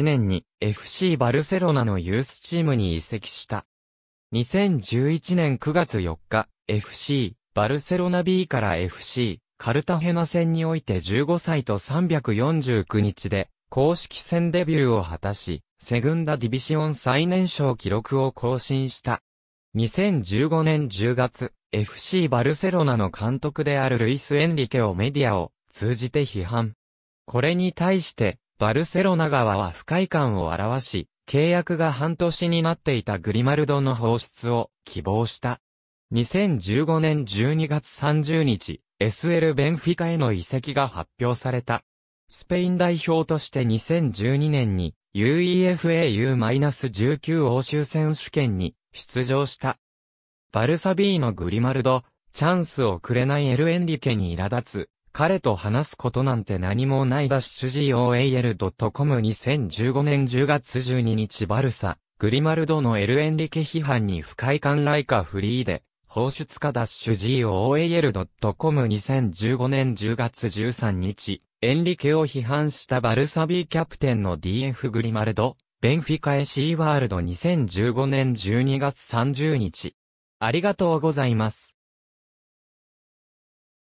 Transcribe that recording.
2008年に FC バルセロナのユースチームに移籍した。2011年9月4日、FC バルセロナ B から FC カルタヘナ戦において15歳と349日で公式戦デビューを果たし、セグンダディビシオン最年少記録を更新した。2015年10月、FC バルセロナの監督であるルイス・エンリケをメディアを通じて批判。これに対して、バルセロナ側は不快感を表し、契約が半年になっていたグリマルドの放出を希望した。2015年12月30日、SL ベンフィカへの移籍が発表された。スペイン代表として2012年に UEFAU-19 欧州選手権に出場した。バルサビーのグリマルド、チャンスをくれないエルエンリケに苛立つ、彼と話すことなんて何もないダッシュ goal.com2015 年10月12日バルサ、グリマルドのエルエンリケ批判に不快感ライカフリーで、放出家ダッシュ goal.com2015 年10月13日、エンリケを批判したバルサビーキャプテンの DF グリマルド、ベンフィカエシーワールド2015年12月30日。ありがとうございます。